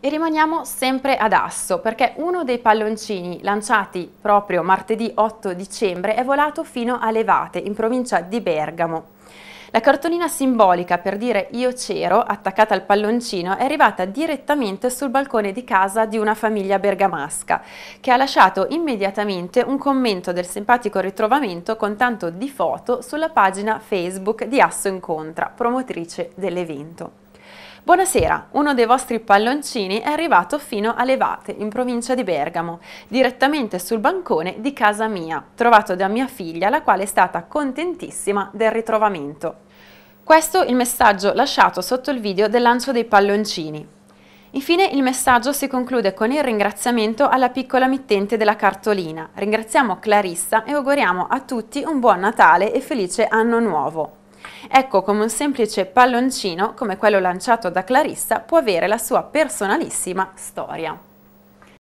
E rimaniamo sempre ad Asso perché uno dei palloncini lanciati proprio martedì 8 dicembre è volato fino a Levate in provincia di Bergamo. La cartolina simbolica per dire io c'ero, attaccata al palloncino, è arrivata direttamente sul balcone di casa di una famiglia bergamasca, che ha lasciato immediatamente un commento del simpatico ritrovamento con tanto di foto sulla pagina Facebook di Asso Incontra, promotrice dell'evento. Buonasera, uno dei vostri palloncini è arrivato fino a Levate, in provincia di Bergamo, direttamente sul bancone di casa mia, trovato da mia figlia, la quale è stata contentissima del ritrovamento allenamento. Questo il messaggio lasciato sotto il video del lancio dei palloncini. Infine il messaggio si conclude con il ringraziamento alla piccola mittente della cartolina. Ringraziamo Clarissa e auguriamo a tutti un buon Natale e felice anno nuovo. Ecco come un semplice palloncino, come quello lanciato da Clarissa, può avere la sua personalissima storia.